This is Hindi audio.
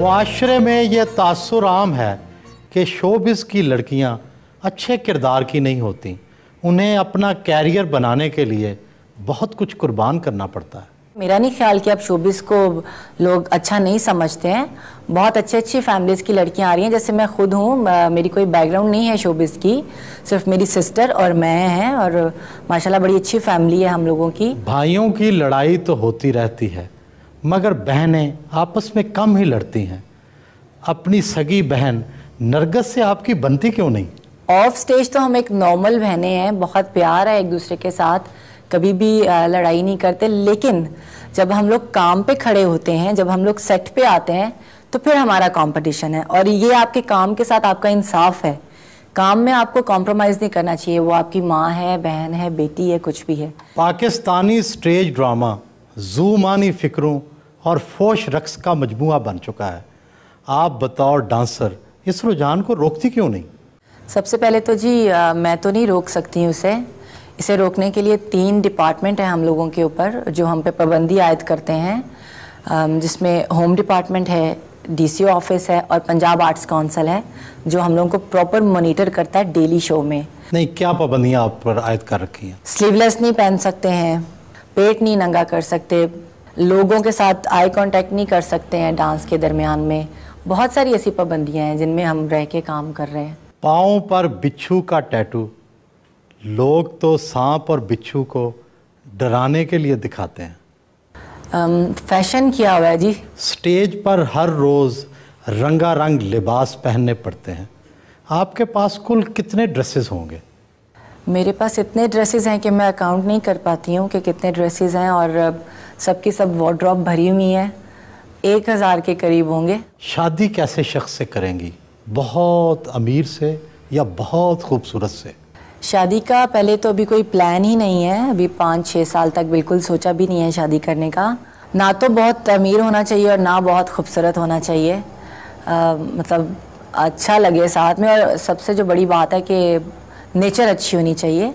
माशरे में यह तासर आम है कि शोबिस की लड़कियां अच्छे किरदार की नहीं होती उन्हें अपना कैरियर बनाने के लिए बहुत कुछ कुर्बान करना पड़ता है मेरा नहीं ख्याल कि अब शोबिस को लोग अच्छा नहीं समझते हैं बहुत अच्छी अच्छी फैमिलीज़ की लड़कियां आ रही हैं जैसे मैं खुद हूँ मेरी कोई बैकग्राउंड नहीं है शोबिस की सिर्फ मेरी सिस्टर और मैं हैं और माशाल्लाह बड़ी अच्छी फैमिली है हम लोगों की भाइयों की लड़ाई तो होती रहती है मगर बहनें आपस में कम ही लड़ती हैं अपनी सगी बहन नरगस से आपकी बनती क्यों नहीं ऑफ स्टेज तो हम एक नॉर्मल बहने हैं बहुत प्यार है एक दूसरे के साथ कभी भी लड़ाई नहीं करते लेकिन जब हम लोग काम पे खड़े होते हैं जब हम लोग सेट पे आते हैं तो फिर हमारा कंपटीशन है और ये आपके काम के साथ आपका इंसाफ है काम में आपको कॉम्प्रोमाइज़ नहीं करना चाहिए वो आपकी माँ है बहन है बेटी है कुछ भी है पाकिस्तानी स्टेज ड्रामा जूमानी फिक्रों और फोश रक्स का मजमू बन चुका है आप बताओ डांसर इस रुझान को रोकती क्यों नहीं सबसे पहले तो जी आ, मैं तो नहीं रोक सकती उसे इसे रोकने के लिए तीन डिपार्टमेंट हैं हम लोगों के ऊपर जो हम पे पाबंदी आयद करते हैं जिसमें होम डिपार्टमेंट है डीसी ऑफिस है और पंजाब आर्ट्स काउंसिल है जो हम लोगों को प्रॉपर मॉनिटर करता है डेली शो में नहीं क्या पाबंदियाँ आप पर आयद कर रखी हैं स्लीवलेस नहीं पहन सकते हैं पेट नहीं नंगा कर सकते लोगों के साथ आई कांटेक्ट नहीं कर सकते हैं डांस के दरमियान में बहुत सारी ऐसी पाबंदियाँ हैं जिनमें हम रह के काम कर रहे हैं पाओ पर बिच्छू का टैटू लोग तो सांप और बिच्छू को डराने के लिए दिखाते हैं फैशन किया हुआ है जी स्टेज पर हर रोज़ रंगारंग लिबास पहनने पड़ते हैं आपके पास कुल कितने ड्रेसेस होंगे मेरे पास इतने ड्रेसेस हैं कि मैं अकाउंट नहीं कर पाती हूँ कि कितने ड्रेसेस हैं और सबकी सब वॉड्रॉप भरी हुई हैं एक हज़ार के करीब होंगे शादी कैसे शख्स से करेंगी बहुत अमीर से या बहुत खूबसूरत से शादी का पहले तो अभी कोई प्लान ही नहीं है अभी पाँच छः साल तक बिल्कुल सोचा भी नहीं है शादी करने का ना तो बहुत अमीर होना चाहिए और ना बहुत खूबसूरत होना चाहिए आ, मतलब अच्छा लगे साथ में और सबसे जो बड़ी बात है कि नेचर अच्छी होनी चाहिए